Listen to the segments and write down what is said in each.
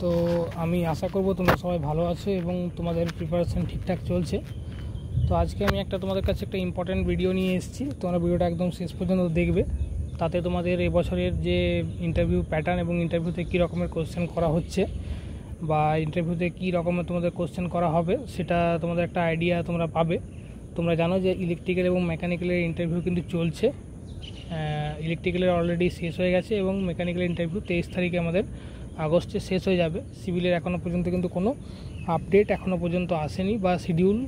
তো আমি আশা করব তোমরা সবাই ভালো আছো এবং তোমাদের প্রিপারেশান ঠিকঠাক চলছে তো আজকে আমি একটা তোমাদের কাছে একটা ইম্পর্ট্যান্ট ভিডিও নিয়ে এসেছি তোমরা ভিডিওটা একদম শেষ পর্যন্ত দেখবে তাতে তোমাদের এবছরের যে ইন্টারভিউ প্যাটার্ন এবং ইন্টারভিউতে কী রকমের কোশ্চেন করা হচ্ছে বা ইন্টারভিউতে কী রকমের তোমাদের কোশ্চেন করা হবে সেটা তোমাদের একটা আইডিয়া তোমরা পাবে তোমরা জানো যে ইলেকট্রিক্যাল এবং মেকানিক্যালের ইন্টারভিউ কিন্তু চলছে ইলেকট্রিক্যালের অলরেডি শেষ হয়ে গেছে এবং মেকানিক্যাল ইন্টারভিউ তেইশ তারিখে আমাদের আগস্টে শেষ হয়ে যাবে সিভিলের এখনও পর্যন্ত কিন্তু কোনো আপডেট এখনও পর্যন্ত আসেনি বা শিডিউল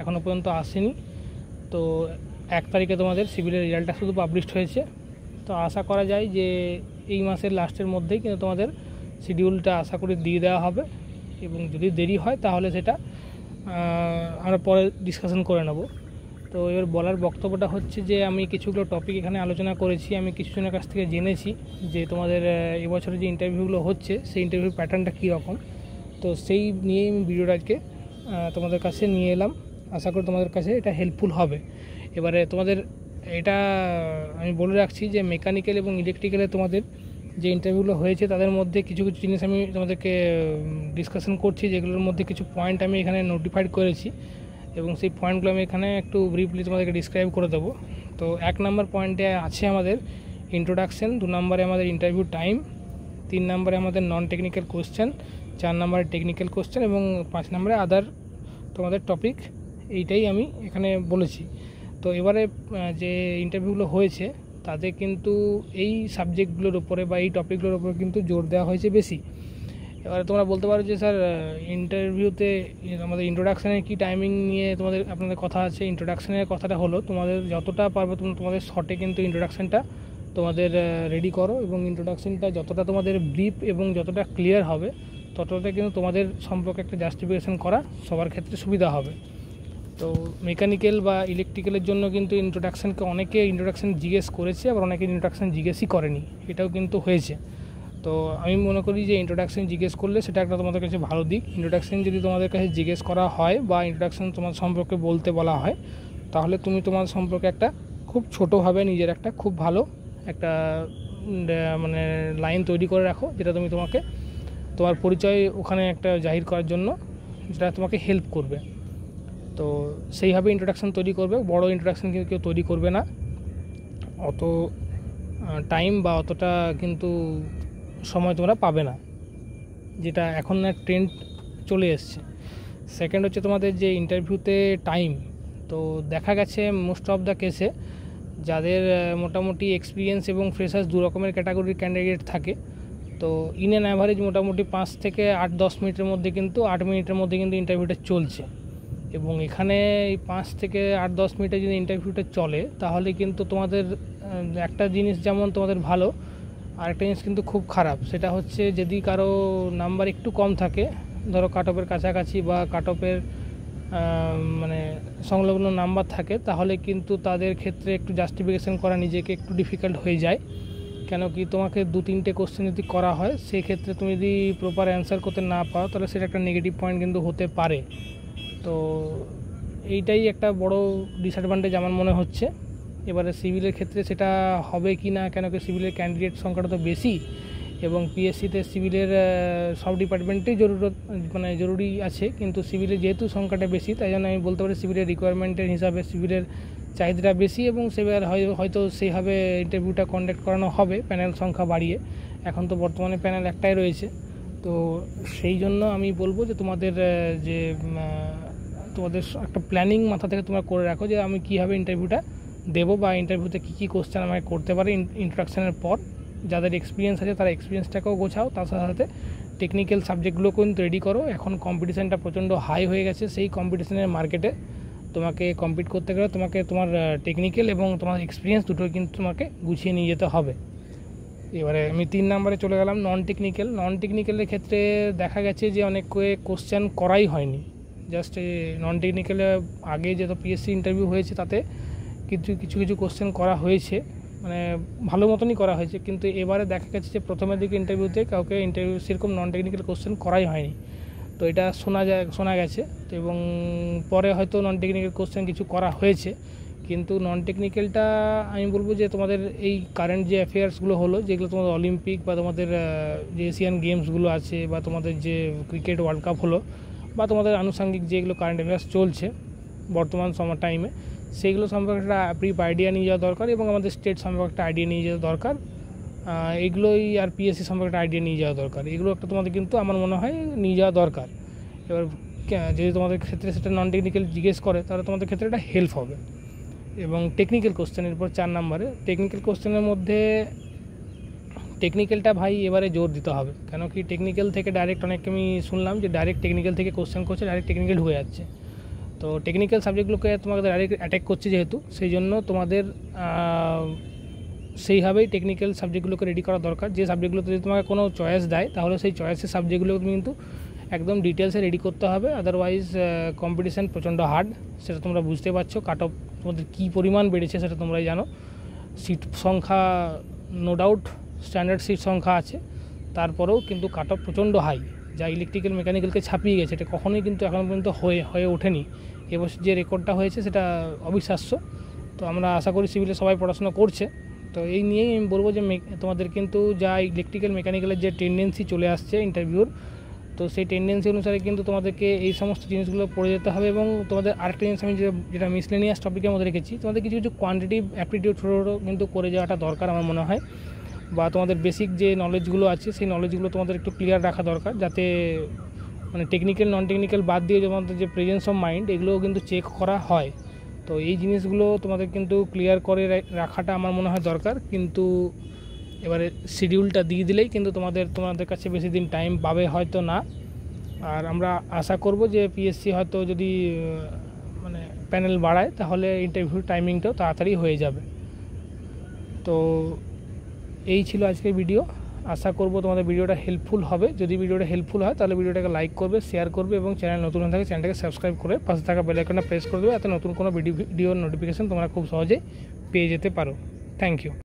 এখনও পর্যন্ত আসেনি তো এক তারিখে তোমাদের সিভিলের রেজাল্টটা শুধু পাবলিশ হয়েছে তো আশা করা যায় যে এই মাসের লাস্টের মধ্যেই কিন্তু তোমাদের শিডিউলটা আশা করি দিয়ে দেওয়া হবে এবং যদি দেরি হয় তাহলে সেটা আমরা পরে ডিসকাশন করে নেবো তো এবার বলার বক্তব্যটা হচ্ছে যে আমি কিছুগুলো টপিক এখানে আলোচনা করেছি আমি কিছুজনের কাছ থেকে জেনেছি যে তোমাদের এবছরে যে ইন্টারভিউগুলো হচ্ছে সেই ইন্টারভিউ প্যাটার্নটা কীরকম তো সেই নিয়েই আমি ভিডিওটাকে তোমাদের কাছে নিয়ে এলাম আশা করি তোমাদের কাছে এটা হেল্পফুল হবে এবারে তোমাদের এটা আমি বলে রাখছি যে মেকানিক্যাল এবং ইলেকট্রিক্যালে তোমাদের যে ইন্টারভিউগুলো হয়েছে তাদের মধ্যে কিছু কিছু জিনিস আমি তোমাদেরকে ডিসকাশন করছি যেগুলোর মধ্যে কিছু পয়েন্ট আমি এখানে নোটিফাইড করেছি এবং সেই পয়েন্টগুলো আমি এখানে একটু ব্রিফলি তোমাদেরকে ডিসক্রাইব করে দেবো তো এক নম্বর পয়েন্টে আছে আমাদের ইন্ট্রোডাকশান দু নম্বরে আমাদের ইন্টারভিউ টাইম তিন নম্বরে আমাদের নন টেকনিক্যাল কোশ্চেন চার নম্বরে টেকনিক্যাল কোশ্চেন এবং পাঁচ নম্বরে আদার তোমাদের টপিক এইটাই আমি এখানে বলেছি তো এবারে যে ইন্টারভিউগুলো হয়েছে তাতে কিন্তু এই সাবজেক্টগুলোর ওপরে বা এই টপিকগুলোর ওপরে কিন্তু জোর দেওয়া হয়েছে বেশি এবারে তোমরা বলতে পারো যে স্যার ইন্টারভিউতে আমাদের ইন্ট্রোডাকশানের কী টাইমিং নিয়ে তোমাদের আপনাদের কথা আছে ইন্ট্রোডাকশানের কথাটা হলো তোমাদের যতটা পারবে তুমি তোমাদের শর্টে কিন্তু ইন্ট্রোডাকশানটা তোমাদের রেডি করো এবং ইন্ট্রোডাকশানটা যতটা তোমাদের ব্রিফ এবং যতটা ক্লিয়ার হবে ততটা কিন্তু তোমাদের সম্পর্কে একটা জাস্টিফিকেশান করা সবার ক্ষেত্রে সুবিধা হবে তো মেকানিক্যাল বা ইলেকট্রিক্যালের জন্য কিন্তু ইন্ট্রোডাকশানকে অনেকে ইন্ট্রোডাকশান জিজ্ঞেস করেছে আবার অনেকে ইন্ট্রোডাকশান জিজ্ঞেসই করেনি এটাও কিন্তু হয়েছে তো আমি মনে করি যে ইন্ট্রোডাকশন জিজ্ঞেস করলে সেটা একটা তোমাদের কাছে ভালো দিক ইন্ট্রোডাকশন যদি তোমাদের কাছে জিজ্ঞেস করা হয় বা ইন্ট্রোডাকশন তোমার সম্পর্কে বলতে বলা হয় তাহলে তুমি তোমার সম্পর্কে একটা খুব ছোটোভাবে নিজের একটা খুব ভালো একটা মানে লাইন তৈরি করে রাখো যেটা তুমি তোমাকে তোমার পরিচয় ওখানে একটা জাহির করার জন্য যেটা তোমাকে হেল্প করবে তো সেইভাবে ইন্ট্রোডাকশান তৈরি করবে বড় ইন্ট্রোডাকশান কিন্তু কেউ তৈরি করবে না অত টাইম বা অতটা কিন্তু সময় তোমরা পাবে না যেটা এখন না ট্রেন্ড চলে এসছে সেকেন্ড হচ্ছে তোমাদের যে ইন্টারভিউতে টাইম তো দেখা গেছে মোস্ট অফ দ্য কেসে যাদের মোটামুটি এক্সপিরিয়েন্স এবং ফ্রেশার্স দু রকমের ক্যাটাগরির ক্যান্ডিডেট থাকে তো ইন অ্যান অ্যাভারেজ মোটামুটি পাঁচ থেকে আট দশ মিনিটের মধ্যে কিন্তু আট মিনিটের মধ্যে কিন্তু ইন্টারভিউটা চলছে এবং এখানে এই পাঁচ থেকে আট দশ মিনিটে যদি ইন্টারভিউটা চলে তাহলে কিন্তু তোমাদের একটা জিনিস যেমন তোমাদের ভালো আরেকটা জিনিস কিন্তু খুব খারাপ সেটা হচ্ছে যদি কারো নাম্বার একটু কম থাকে ধরো কাট অফের কাছাকাছি বা কাট অফের মানে সংলগ্ন নাম্বার থাকে তাহলে কিন্তু তাদের ক্ষেত্রে একটু জাস্টিফিকেশান করা নিজেকে একটু ডিফিকাল্ট হয়ে যায় কেন কি তোমাকে দু তিনটে কোশ্চেন যদি করা হয় সেই ক্ষেত্রে তুমি যদি প্রপার অ্যান্সার করতে না পাও তাহলে সেটা একটা নেগেটিভ পয়েন্ট কিন্তু হতে পারে তো এইটাই একটা বড় ডিসঅ্যাডভান্টেজ আমার মনে হচ্ছে এবারে সিভিলের ক্ষেত্রে সেটা হবে কি না কেন কি সিভিলের ক্যান্ডিডেট সংখ্যাটা তো বেশি এবং পিএসসিতে সিভিলের সব ডিপার্টমেন্টেই জরুরত মানে জরুরি আছে কিন্তু সিভিলের যেহেতু সংখ্যাটা বেশি তাই জন্য আমি বলতে পারি সিভিলের রিকোয়ারমেন্টের হিসাবে সিভিলের চাহিদাটা বেশি এবং সেবার হয়তো সেইভাবে ইন্টারভিউটা কন্ডাক্ট করানো হবে প্যানেল সংখ্যা বাড়িয়ে এখন তো বর্তমানে প্যানেল একটাই রয়েছে তো সেই জন্য আমি বলবো যে তোমাদের যে তোমাদের একটা প্ল্যানিং মাথা থেকে তোমরা করে রাখো যে আমি কীভাবে ইন্টারভিউটা দেবো বা ইন্টারভিউতে কী কী কোশ্চেন আমাকে করতে পারে ইন্ট্রোডাকশানের পর যাদের এক্সপিরিয়েন্স আছে তারা এক্সপিরিয়েন্সটাকেও গোছাও তার সাথে সাথে টেকনিক্যাল সাবজেক্টগুলো কিন্তু রেডি করো এখন কম্পিটিশানটা প্রচণ্ড হাই হয়ে গেছে সেই কম্পিটিশানের মার্কেটে তোমাকে কম্পিট করতে গেলে তোমাকে তোমার টেকনিক্যাল এবং তোমার এক্সপিরিয়েন্স দুটোই কিন্তু তোমাকে গুছিয়ে নিয়ে যেতে হবে এবারে আমি তিন নম্বরে চলে গেলাম নন টেকনিক্যাল নন টেকনিক্যালের ক্ষেত্রে দেখা গেছে যে অনেকে কোশ্চেন করাই হয়নি জাস্ট নন টেকনিক্যালে আগে যত পিএসসি ইন্টারভিউ হয়েছে তাতে কিন্তু কিছু কিছু কোশ্চেন করা হয়েছে মানে ভালো মতনই করা হয়েছে কিন্তু এবারে দেখা গেছে যে প্রথমের দিকে ইন্টারভিউতে কাউকে ইন্টারভিউ সেরকম নন টেকনিক্যাল কোশ্চেন করাই হয়নি তো এটা শোনা যায় শোনা গেছে তো এবং পরে হয়তো নন টেকনিক্যাল কোশ্চেন কিছু করা হয়েছে কিন্তু নন টেকনিক্যালটা আমি বলবো যে তোমাদের এই কারেন্ট যে অ্যাফেয়ার্সগুলো হলো যেগুলো তোমাদের অলিম্পিক বা তোমাদের যে এশিয়ান গেমসগুলো আছে বা তোমাদের যে ক্রিকেট ওয়ার্ল্ড কাপ হলো বা তোমাদের আনুষঙ্গিক যেগুলো কারেন্ট অ্যাফেয়ার্স চলছে বর্তমান সময় টাইমে সেইগুলো সম্পর্কে একটা ব্রিফ আইডিয়া নিয়ে যাওয়া দরকার এবং আমাদের স্টেট সম্পর্কে একটা আইডিয়া নিয়ে যাওয়া দরকার এগুলোই আর পিএসসি সম্পর্কে একটা আইডিয়া নিয়ে যাওয়া দরকার এগুলো একটা তোমাদের কিন্তু আমার মনে হয় নিয়ে যাওয়া দরকার এবার যদি তোমাদের ক্ষেত্রে সেটা নন টেকনিক্যাল জিজ্ঞেস করে তাহলে তোমাদের ক্ষেত্রে এটা হেল্প হবে এবং টেকনিক্যাল কোশ্চেনের এরপর চার নম্বরে টেকনিক্যাল কোশ্চেনের মধ্যে টেকনিক্যালটা ভাই এবারে জোর দিতে হবে কেন কি টেকনিক্যাল থেকে ডাইরেক্ট অনেক আমি শুনলাম যে ডাইরেক্ট টেকনিক্যাল থেকে কোশ্চেন করছে ডাইরেক্ট টেকনিক্যাল ঢুকে যাচ্ছে তো টেকনিক্যাল সাবজেক্টগুলোকে তোমাদের অ্যাটাক করছে যেহেতু সেই জন্য তোমাদের সেইভাবেই টেকনিক্যাল সাবজেক্টগুলোকে রেডি করা দরকার যে সাবজেক্টগুলোতে যদি তোমাকে কোনো চয়েস দেয় তাহলে সেই চয়েসের সাবজেক্টগুলো তুমি কিন্তু একদম ডিটেলসে রেডি করতে হবে আদারওয়াইজ কম্পিটিশান প্রচণ্ড হার্ড সেটা তোমরা বুঝতে পারছো কাট অফ তোমাদের কী পরিমাণ বেড়েছে সেটা তোমরাই জানো সিট সংখ্যা নো ডাউট স্ট্যান্ডার্ড সিট সংখ্যা আছে তারপরেও কিন্তু কাট অফ প্রচণ্ড হাই যা ইলেকট্রিক্যাল মেকানিক্যালকে ছাপিয়ে গেছে এটা কখনোই কিন্তু এখন পর্যন্ত হয়ে হয়ে ওঠেনি এবছর যে রেকর্ডটা হয়েছে সেটা অবিশ্বাস্য তো আমরা আশা করি সিভিলে সবাই পড়াশোনা করছে তো এই নিয়েই আমি বলবো যে তোমাদের কিন্তু যা ইলেকট্রিক্যাল মেকানিক্যালের যে টেন্ডেন্সি চলে আসছে ইন্টারভিউর তো সেই টেন্ডেন্সি অনুসারে কিন্তু তোমাদেরকে এই সমস্ত জিনিসগুলো পড়ে যেতে হবে এবং তোমাদের আরেকটা জিনিস আমি যেটা মিসলেনিয়াস টপিকের মধ্যে রেখেছি তোমাদের কিছু কিছু কোয়ান্টিটিভ অ্যাপটিটিউড ছোটো ছোটো কিন্তু করে যাওয়াটা দরকার আমার মনে হয় বা তোমাদের বেসিক যে নলেজগুলো আছে সেই নলেজগুলো তোমাদের একটু ক্লিয়ার রাখা দরকার যাতে মানে টেকনিক্যাল নন টেকনিক্যাল বাদ দিয়ে তোমাদের যে প্রেজেন্স অফ মাইন্ড এগুলোও কিন্তু চেক করা হয় তো এই জিনিসগুলো তোমাদের কিন্তু ক্লিয়ার করে রাখাটা আমার মনে হয় দরকার কিন্তু এবারে শিডিউলটা দিয়ে দিলেই কিন্তু তোমাদের তোমাদের কাছে বেশি দিন টাইম পাবে হয়তো না আর আমরা আশা করব যে পিএসসি হয়তো যদি মানে প্যানেল বাড়ায় তাহলে ইন্টারভিউ টাইমিংটাও তাড়াতাড়ি হয়ে যাবে তো এই ছিল আজকের ভিডিও আশা করব তোমাদের ভিডিওটা হেল্পফুল হবে যদি ভিডিওটা হেল্পফুল হয় তাহলে ভিডিওটাকে লাইক করবে শেয়ার করবে এবং চ্যানেল নতুন হয়ে থাকে চ্যানেলটাকে সাবস্ক্রাইব করে পাশে থাকা বেলাইকনটা প্রেস করে দেবে এত নতুন কোনো ভিডিও ভিডিওর নোটিফিকেশান তোমরা খুব সহজে পেয়ে যেতে পারো থ্যাংক ইউ